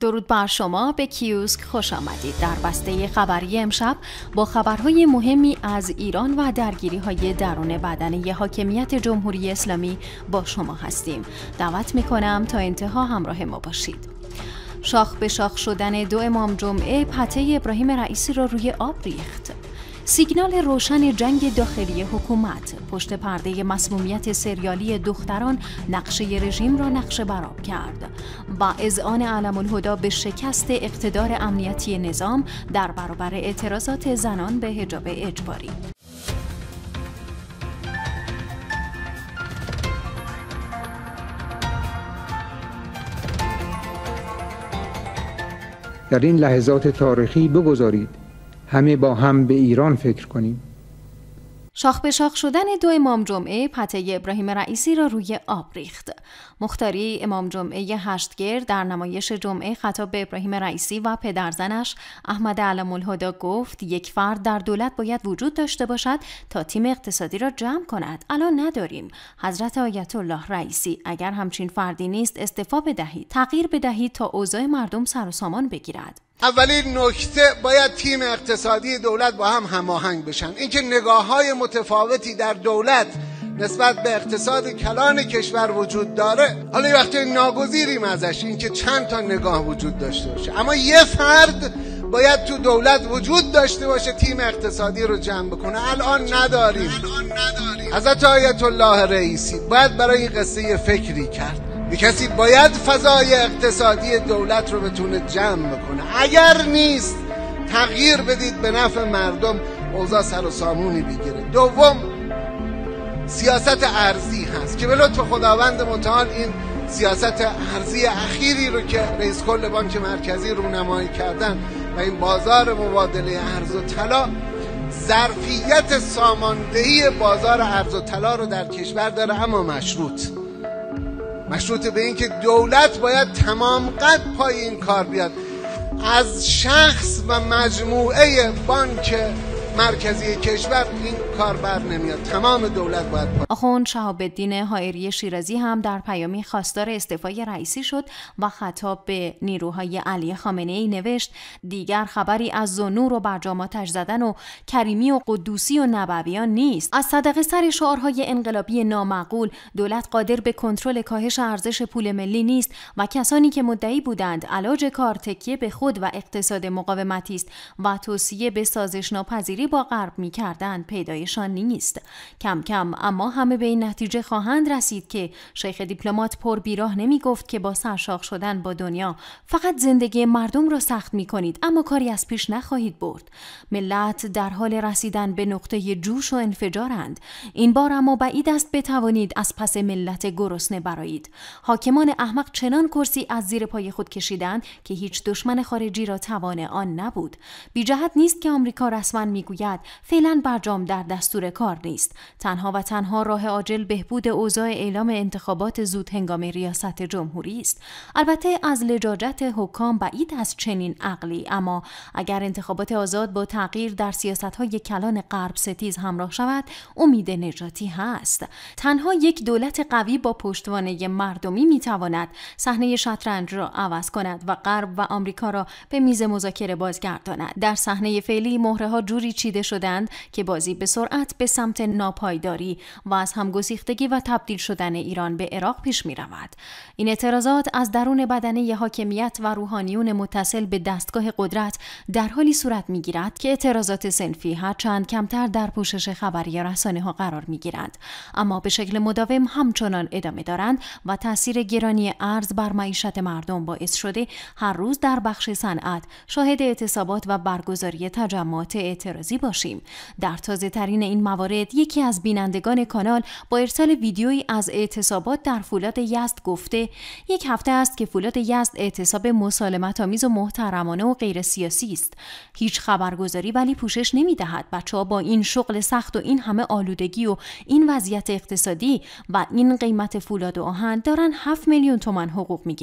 درود بر شما به کیوسک خوش آمدید در بسته خبری امشب با خبرهای مهمی از ایران و درگیری های درون بدنه حاکمیت جمهوری اسلامی با شما هستیم دعوت میکنم تا انتها همراه ما باشید شاخ به شاخ شدن دو امام جمعه پته ابراهیم رئیسی را روی آب ریخت سیگنال روشن جنگ داخلی حکومت پشت پرده مسمومیت سریالی دختران نقشه رژیم را نقشه براب کرد و اذعان علم الهدا به شکست اقتدار امنیتی نظام در برابر اعتراضات زنان به حجاب اجباری در این لحظات تاریخی بگذارید همه با هم به ایران فکر کنیم شاخ به شاخ شدن دو امام جمعه پته ابراهیم رئیسی را روی آب ریخت. مختاری امام جمعه هشتگر در نمایش جمعه خطاب به ابراهیم رئیسی و پدرزنش احمد علم الهدا گفت یک فرد در دولت باید وجود داشته باشد تا تیم اقتصادی را جمع کند. الان نداریم. حضرت آیت الله رئیسی اگر همچین فردی نیست استعفا بدهید. تغییر بدهید تا اوضاع مردم سر و سامان بگیرد. اولین نکته باید تیم اقتصادی دولت با هم هماهنگ بشن اینکه نگاه های متفاوتی در دولت نسبت به اقتصاد کلان کشور وجود داره حالا یه وقتی ناگزیریم ازش اینکه چند تا نگاه وجود داشته باشه اما یه فرد باید تو دولت وجود داشته باشه تیم اقتصادی رو جمع بکنه الان نداریم الان نداریم حضرت آیت الله رئیسی باید برای این قصه فکری کرد یه کسی باید فضای اقتصادی دولت رو بتونه جمع بکنه اگر نیست تغییر بدید به نفع مردم اوضاع سر و سامونی بگیره دوم سیاست ارزی هست که به لطف خداوند متعال این سیاست ارزی اخیری رو که رئیس کل بانک مرکزی رونمایی کردن و این بازار مبادله ارز و طلا ظرفیت ساماندهی بازار ارز و طلا رو در کشور داره اما مشروط مشروط به این که دولت باید تمام قد پای این کار بیاد از شخص و مجموعه بانک مرکزی کشور این کار بر نمیاد تمام دولت باید پا... آخون شهاب الدین حائری شیرازی هم در پیامی خواستار استعفای رئیسی شد و خطاب به نیروهای علی خامنه ای نوشت دیگر خبری از زنور و برجاماتش زدن و کریمی و قدوسی و نبویان نیست از صدقه سر شعارهای انقلابی نامعقول دولت قادر به کنترل کاهش ارزش پول ملی نیست و کسانی که مدعی بودند علاج کار تکیه به خود و اقتصاد مقاومتی است و توصیه به سازش ناپذیری با غرب می کردن پیدایشان نیست کم کم اما همه به این نتیجه خواهند رسید که شیخ دیپلمات پر بیراه نمی گفت که با سرشاخ شدن با دنیا فقط زندگی مردم را سخت می کنید اما کاری از پیش نخواهید برد ملت در حال رسیدن به نقطه جوش و انفجارند این بار اما بعید است بتوانید از پس ملت گرسنه برایید حاکمان احمق چنان کرسی از زیر پای خود کشیدند که هیچ دشمن خارجی را توان آن نبود جهت نیست که آمریکا رسما میگوید میگوید فعلا برجام در دستور کار نیست تنها و تنها راه عاجل بهبود اوضاع اعلام انتخابات زود هنگام ریاست جمهوری است البته از لجاجت حکام بعید از چنین عقلی اما اگر انتخابات آزاد با تغییر در سیاست های کلان غرب ستیز همراه شود امید نجاتی هست تنها یک دولت قوی با پشتوانه مردمی میتواند صحنه شطرنج را عوض کند و غرب و آمریکا را به میز مذاکره بازگرداند در صحنه فعلی مهره ها جوری کشیده شدند که بازی به سرعت به سمت ناپایداری و از همگسیختگی و تبدیل شدن ایران به عراق پیش می رود. این اعتراضات از درون بدنه حاکمیت و روحانیون متصل به دستگاه قدرت در حالی صورت می گیرد که اعتراضات سنفی هرچند کمتر در پوشش خبری رسانه ها قرار می گیرند اما به شکل مداوم همچنان ادامه دارند و تاثیر گرانی ارز بر معیشت مردم باعث شده هر روز در بخش صنعت شاهد اعتصابات و برگزاری تجمعات اعتراضی باشیم در تازه ترین این موارد یکی از بینندگان کانال با ارسال ویدیویی از اعتصابات در فولاد یزد گفته یک هفته است که فولاد یزد اعتصاب مسالمت آمیز و محترمانه و غیر سیاسی است هیچ خبرگزاری ولی پوشش نمی دهد بچه ها با این شغل سخت و این همه آلودگی و این وضعیت اقتصادی و این قیمت فولاد و آهن دارن 7 میلیون تومن حقوق می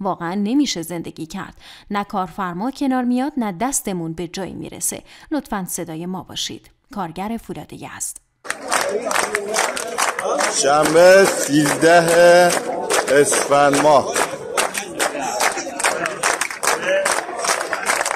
واقعا نمیشه زندگی کرد نه کارفرما کنار میاد نه دستمون به جایی میرسه لطفا صدای ما باشید کارگر فولاد یزد شنبه 13 اسفند ماه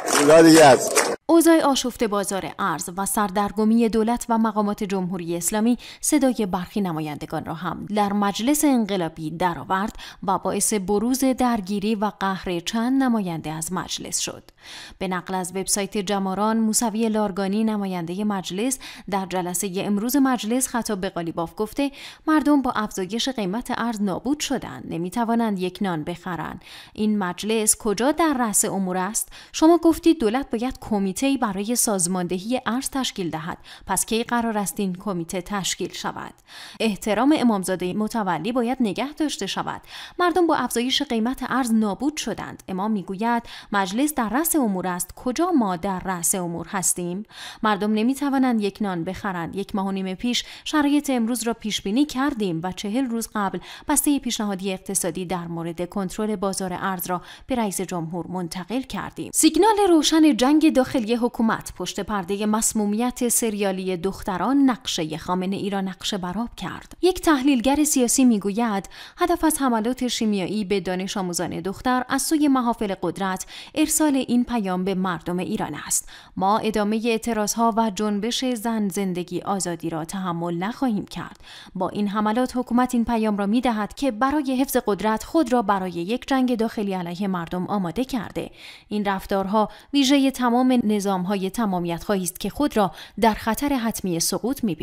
فولاد یزد اوضاع آشفته بازار ارز و سردرگمی دولت و مقامات جمهوری اسلامی صدای برخی نمایندگان را هم در مجلس انقلابی درآورد و باعث بروز درگیری و قهر چند نماینده از مجلس شد. به نقل از وبسایت جماران موسوی لارگانی نماینده مجلس در جلسه امروز مجلس خطاب به قالیباف گفته مردم با افزایش قیمت ارز نابود شدند نمیتوانند یک نان بخرند این مجلس کجا در رأس امور است شما گفتید دولت باید کمیته برای سازماندهی ارز تشکیل دهد پس کی قرار است این کمیته تشکیل شود احترام امامزاده متولی باید نگه داشته شود مردم با افزایش قیمت ارز نابود شدند امام میگوید مجلس در رأس امور است کجا ما در رأس امور هستیم مردم نمیتوانند یک نان بخرند یک ماه و نیم پیش شرایط امروز را پیش بینی کردیم و چهل روز قبل بسته پیشنهادی اقتصادی در مورد کنترل بازار ارز را به رئیس جمهور منتقل کردیم سیگنال روشن جنگ داخلی حکومت پشت پرده مسمومیت سریالی دختران نقشه خامنه ای را نقشه براب کرد. یک تحلیلگر سیاسی میگوید هدف از حملات شیمیایی به دانش آموزان دختر از سوی محافل قدرت ارسال این پیام به مردم ایران است. ما ادامه اعتراض ها و جنبش زن زندگی آزادی را تحمل نخواهیم کرد. با این حملات حکومت این پیام را می دهد که برای حفظ قدرت خود را برای یک جنگ داخلی علیه مردم آماده کرده. این رفتارها ویژه تمام نظام نظام های تمامیت است که خود را در خطر حتمی سقوط می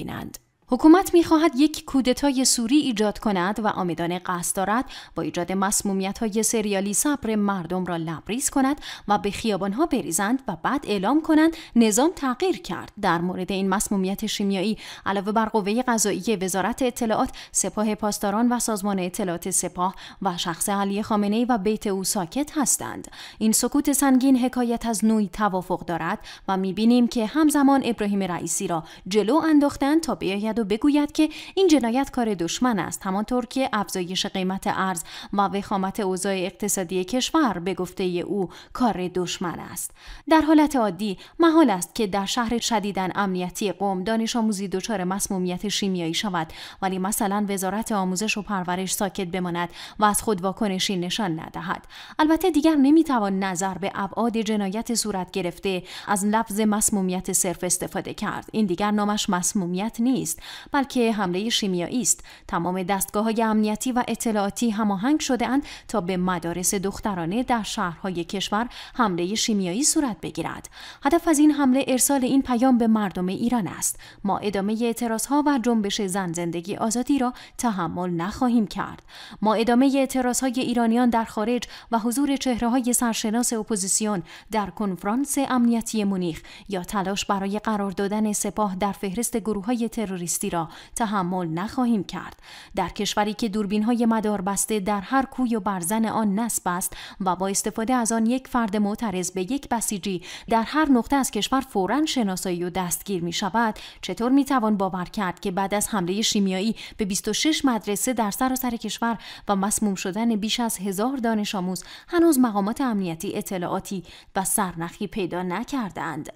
حکومت میخواهد یک کودتای سوری ایجاد کند و آمدان قصد دارد با ایجاد مسمومیت های سریالی صبر مردم را لبریز کند و به ها بریزند و بعد اعلام کنند نظام تغییر کرد در مورد این مسمومیت شیمیایی علاوه بر قوه قضایی وزارت اطلاعات سپاه پاسداران و سازمان اطلاعات سپاه و شخص علی خامنه و بیت او ساکت هستند این سکوت سنگین حکایت از نوعی توافق دارد و میبینیم که همزمان ابراهیم رئیسی را جلو انداختند تا بیاید و بگوید که این جنایت کار دشمن است همانطور که افزایش قیمت ارز و وخامت اوضاع اقتصادی کشور به گفته او کار دشمن است در حالت عادی محال است که در شهر شدیدن امنیتی قوم دانش آموزی دچار مسمومیت شیمیایی شود ولی مثلا وزارت آموزش و پرورش ساکت بماند و از خود واکنشی نشان ندهد البته دیگر نمیتوان نظر به ابعاد جنایت صورت گرفته از لفظ مسمومیت صرف استفاده کرد این دیگر نامش مسمومیت نیست بلکه حمله شیمیایی است تمام دستگاه های امنیتی و اطلاعاتی هماهنگ شده اند تا به مدارس دخترانه در شهرهای کشور حمله شیمیایی صورت بگیرد هدف از این حمله ارسال این پیام به مردم ایران است ما ادامه اعتراض ها و جنبش زن زندگی آزادی را تحمل نخواهیم کرد ما ادامه اعتراض های ایرانیان در خارج و حضور چهره های سرشناس اپوزیسیون در کنفرانس امنیتی مونیخ یا تلاش برای قرار دادن سپاه در فهرست گروه های تروریستی زیستی را تحمل نخواهیم کرد در کشوری که دوربین های مدار بسته در هر کوی و برزن آن نصب است و با استفاده از آن یک فرد معترض به یک بسیجی در هر نقطه از کشور فورا شناسایی و دستگیر می شود چطور می توان باور کرد که بعد از حمله شیمیایی به 26 مدرسه در سراسر سر کشور و مسموم شدن بیش از هزار دانش آموز هنوز مقامات امنیتی اطلاعاتی و سرنخی پیدا نکردند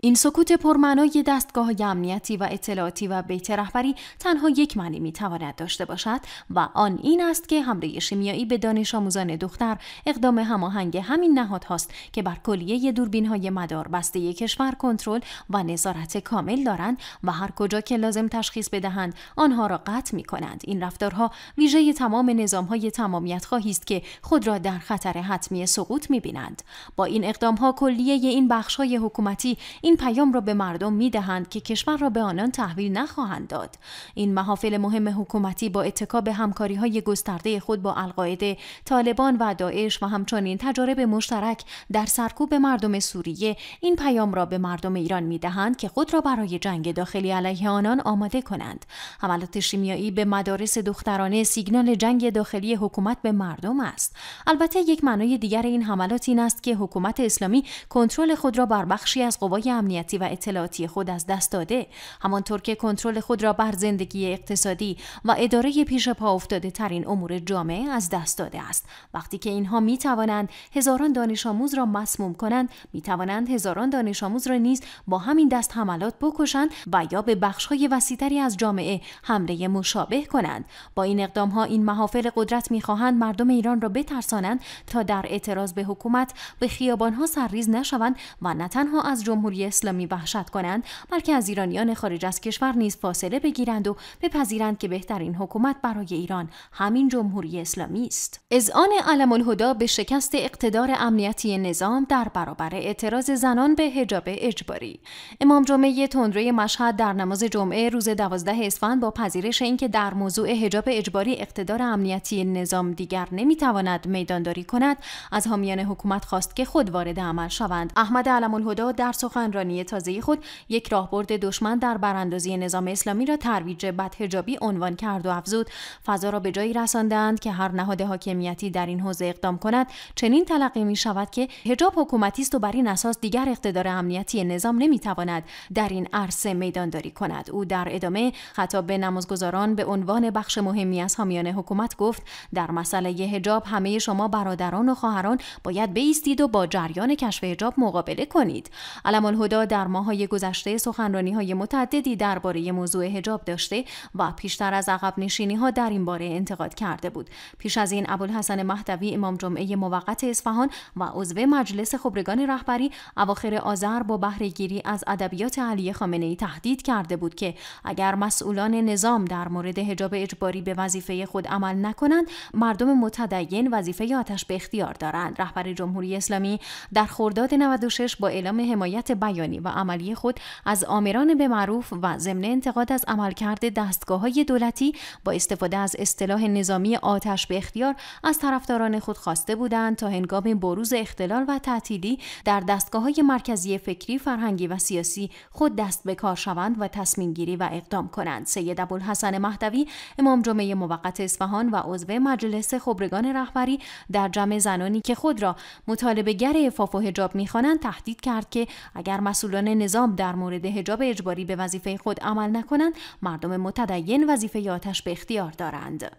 این سکوت پرمعنای دستگاه امنیتی و اطلاعاتی و به یک رهبری تنها یک معنی میتواند داشته باشد و آن این است که حمله شیمیایی به دانش آموزان دختر اقدام هماهنگ همین نهاد هاست که بر کلیه دوربین های مدار بسته کشور کنترل و نظارت کامل دارند و هر کجا که لازم تشخیص بدهند آنها را قطع می کنند این رفتارها ویژه تمام نظام های تمامیت خواهی است که خود را در خطر حتمی سقوط می بینند با این اقدام ها کلیه این بخش های حکومتی این پیام را به مردم می دهند که کشور را به آنان تحویل نخواهند داد این محافل مهم حکومتی با اتکا به همکاری های گسترده خود با القاعده طالبان و داعش و همچنین تجارب مشترک در سرکوب مردم سوریه این پیام را به مردم ایران میدهند که خود را برای جنگ داخلی علیه آنان آماده کنند حملات شیمیایی به مدارس دخترانه سیگنال جنگ داخلی حکومت به مردم است البته یک معنای دیگر این حملات این است که حکومت اسلامی کنترل خود را بر بخشی از قوای امنیتی و اطلاعاتی خود از دست داده همانطور که کنترل خود را بر زندگی اقتصادی و اداره پیش پا افتاده ترین امور جامعه از دست داده است وقتی که اینها می توانند هزاران دانش آموز را مسموم کنند می توانند هزاران دانش آموز را نیز با همین دست حملات بکشند و یا به بخش های وسیتری از جامعه حمله مشابه کنند با این اقدام ها این محافل قدرت میخواهند مردم ایران را بترسانند تا در اعتراض به حکومت به خیابان ها سرریز نشوند و نه تنها از جمهوری اسلامی وحشت کنند بلکه از ایرانیان خارج از کشور نیز فاصله بگیرند و بپذیرند که بهترین حکومت برای ایران همین جمهوری اسلامی است اذعان علم الهدا به شکست اقتدار امنیتی نظام در برابر اعتراض زنان به حجاب اجباری امام جمعه تندروی مشهد در نماز جمعه روز 12 اسفند با پذیرش اینکه در موضوع حجاب اجباری اقتدار امنیتی نظام دیگر نمیتواند میدانداری کند از حامیان حکومت خواست که خود وارد عمل شوند احمد علم الهدا در سخنرانی تازه خود یک راهبرد دشمن در براندازی نظام اسلامی را ترویج حجابی عنوان کرد و افزود فضا را به جایی رساندند که هر نهاد حاکمیتی در این حوزه اقدام کند چنین تلقی می شود که حجاب حکومتی است و بر این اساس دیگر اقتدار امنیتی نظام نمیتواند در این عرصه میدانداری کند او در ادامه خطاب به نمازگزاران به عنوان بخش مهمی از حامیان حکومت گفت در مسئله حجاب همه شما برادران و خواهران باید بیستید و با جریان کشف حجاب مقابله کنید علم الهدا در ماهای گذشته سخنرانی های متعددی درباره موضوع حجاب داشته و پیشتر از عقب نشینی ها در این باره انتقاد کرده بود پیش از این ابوالحسن مهدوی امام جمعه موقت اصفهان و عضو مجلس خبرگان رهبری اواخر آذر با گیری از ادبیات علی خامنه ای تهدید کرده بود که اگر مسئولان نظام در مورد حجاب اجباری به وظیفه خود عمل نکنند مردم متدین وظیفه آتش به اختیار دارند رهبر جمهوری اسلامی در خرداد 96 با اعلام حمایت بیانی و عملی خود از آمران به معروف و ضمن انتقاد از عملکرد های دولتی با استفاده از اصطلاح نظامی آتش به اختیار از طرفداران خود خواسته بودند تا هنگام بروز اختلال و تعطیلی در دستگاه های مرکزی فکری، فرهنگی و سیاسی خود دست به کار شوند و تصمیم گیری و اقدام کنند. سید ابوالحسن مهدوی، امام جمعه موقت اصفهان و عضو مجلس خبرگان رهبری در جمع زنانی که خود را مطالبه گر افاف و حجاب میخوانند تهدید کرد که اگر مسئولان نظام در مورد حجاب اجباری به وظیفه خود عمل نکنند مردم متدین وظیفه آتش به اختیار دارند.